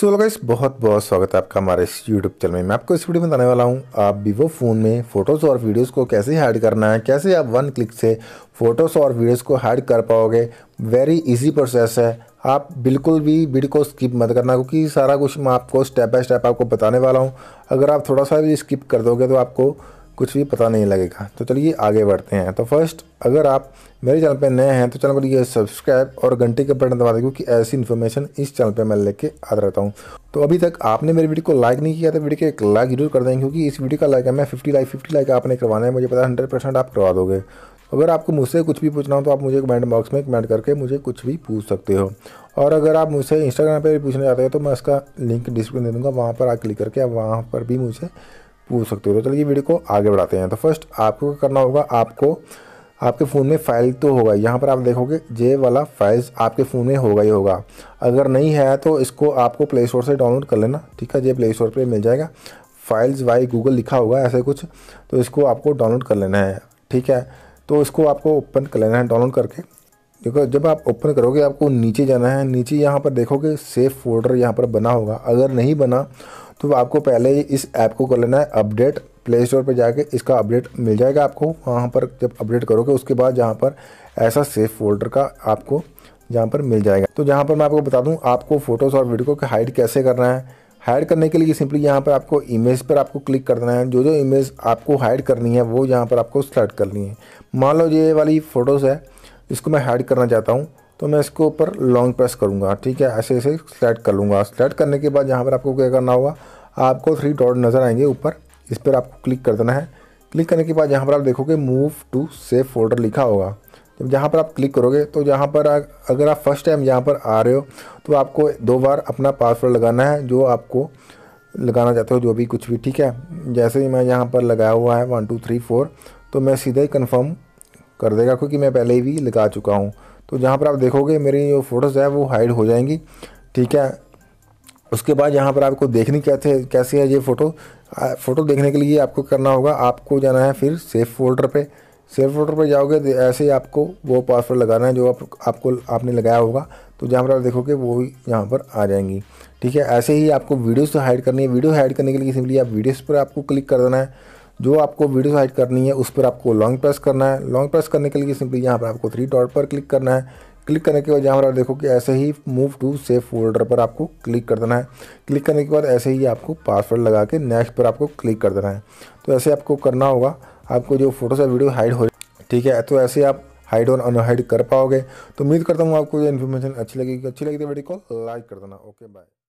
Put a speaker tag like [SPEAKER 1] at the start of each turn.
[SPEAKER 1] सो so, इस बहुत बहुत स्वागत है आपका हमारे इस यूट्यूब चैनल में मैं आपको इस वीडियो में बताने वाला हूँ आप वीवो फ़ोन में फ़ोटोज़ और वीडियोस को कैसे हाइड करना है कैसे आप वन क्लिक से फ़ोटोज़ और वीडियोस को हाइड कर पाओगे वेरी इजी प्रोसेस है आप बिल्कुल भी वीडियो को स्किप मत करना क्योंकि सारा कुछ मैं आपको स्टेप बाय स्टेप आपको बताने वाला हूँ अगर आप थोड़ा सा भी स्किप कर दोगे तो आपको कुछ भी पता नहीं लगेगा तो चलिए आगे बढ़ते हैं तो फर्स्ट अगर आप मेरे चैनल पर नए हैं तो चैनल को लिए सब्सक्राइब और घंटे के बटन दबा दें क्योंकि ऐसी इन्फॉर्मेशन इस चैनल पर मैं लेके आता रहता हूँ तो अभी तक आपने मेरी वीडियो को लाइक नहीं किया तो वीडियो को एक लाइक जरूर कर दें क्योंकि इस वीडियो का लाइक है मैं फिफ्टी लाइक फिफ्टी लाइक आपने करवाना है मुझे पता है हंड्रेड परसेंट आप करवा दोगे अगर आपको मुझसे कुछ भी पूछना हो तो आप मुझे कमेंट बॉक्स में कमेंट करके मुझे कुछ भी पूछ सकते हो और अगर आप मुझसे इंस्टाग्राम पर भी पूछना चाहते हो तो मैं उसका लिंक डिस्क्रिप्शन दे दूँगा वहाँ पर आप क्लिक करके आप वहाँ पर भी मुझे पूछ सकते हो तो चलिए वीडियो को आगे बढ़ाते हैं तो फर्स्ट आपको क्या करना होगा आपको आपके फ़ोन में फ़ाइल तो होगा यहाँ पर आप देखोगे जे वाला फाइल्स आपके फ़ोन में होगा ही होगा अगर नहीं है तो इसको आपको प्ले स्टोर से डाउनलोड कर लेना ठीक है जे प्ले स्टोर पर मिल जाएगा फाइल्स वाई गूगल लिखा होगा ऐसे कुछ तो इसको आपको डाउनलोड कर लेना है ठीक है तो इसको आपको ओपन कर लेना है डाउनलोड करके देखो जब आप ओपन करोगे आपको नीचे जाना है नीचे यहाँ पर देखोगे सेफ फोल्डर यहाँ पर बना होगा अगर नहीं बना तो आपको पहले ही इस ऐप को कर लेना है अपडेट प्ले स्टोर पर जाके इसका अपडेट मिल जाएगा आपको वहाँ पर जब अपडेट करोगे उसके बाद जहाँ पर ऐसा सेफ फोल्डर का आपको जहाँ पर मिल जाएगा तो जहाँ पर मैं आपको बता दूँ आपको फोटोज़ और वीडियो को हाइड कैसे करना है हाइड करने के लिए सिंपली यहाँ पर आपको इमेज पर आपको क्लिक करना है जो जो इमेज आपको हाइड करनी है वो यहाँ पर आपको सेलेक्ट करनी है मान लो ये वाली फ़ोटोज़ है इसको मैं हाइड करना चाहता हूँ तो मैं इसके ऊपर लॉन्ग प्रेस करूँगा ठीक है ऐसे ऐसे सेलेक्ट कर लूँगा सेलेक्ट करने के बाद यहाँ पर आपको क्या करना होगा आपको थ्री डॉट नज़र आएंगे ऊपर इस पर आपको क्लिक कर देना है क्लिक करने के बाद यहाँ पर आप देखोगे मूव टू सेव फोल्डर लिखा होगा जब यहाँ पर आप क्लिक करोगे तो यहाँ पर अगर आप फर्स्ट टाइम यहाँ पर आ रहे हो तो आपको दो बार अपना पासवर्ड लगाना है जो आपको लगाना चाहते हो जो भी कुछ भी ठीक है जैसे ही मैं यहाँ पर लगाया हुआ है वन टू थ्री फोर तो मैं सीधा ही कन्फर्म कर देगा क्योंकि मैं पहले ही भी लगा चुका हूँ तो जहाँ पर आप देखोगे मेरी जो फ़ोटोज़ है वो हाइड हो जाएंगी ठीक है उसके बाद यहाँ पर आपको देखनी कैसे कैसी है ये फ़ोटो फ़ोटो देखने के लिए आपको करना होगा आपको जाना है फिर सेफ फोल्डर पे सेफ फोल्डर पे जाओगे तो ऐसे ही आपको वो पासवर्ड लगाना है जो आप, आपको आपने लगाया होगा तो जहाँ पर आप देखोगे वो यहाँ पर आ जाएंगी ठीक है ऐसे ही आपको वीडियोस तो हाइड करनी है वीडियो हाइड करने के लिए सिंपली आप वीडियोस पर आपको क्लिक कर देना है जो आपको वीडियो हाइड करनी है उस पर आपको लॉन्ग प्रेस करना है लॉन्ग प्रेस करने के लिए सिंपली यहाँ पर आपको थ्री डॉट पर क्लिक करना है क्लिक करने के बाद यहाँ पर आप देखो कि ऐसे ही मूव टू सेफ फोल्डर पर आपको क्लिक कर देना है क्लिक करने के बाद ऐसे ही आपको पासवर्ड लगा के नेक्स्ट पर आपको क्लिक कर देना है तो ऐसे आपको करना होगा आपको जो फोटोज या वीडियो हाइड हो ठीक है तो ऐसे आप हाइड और अनहाइड कर पाओगे तो उम्मीद करता हूँ आपको ये इन्फॉर्मेशन अच्छी लगेगी अच्छी लगी तो वीडियो को लाइक कर देना ओके बाय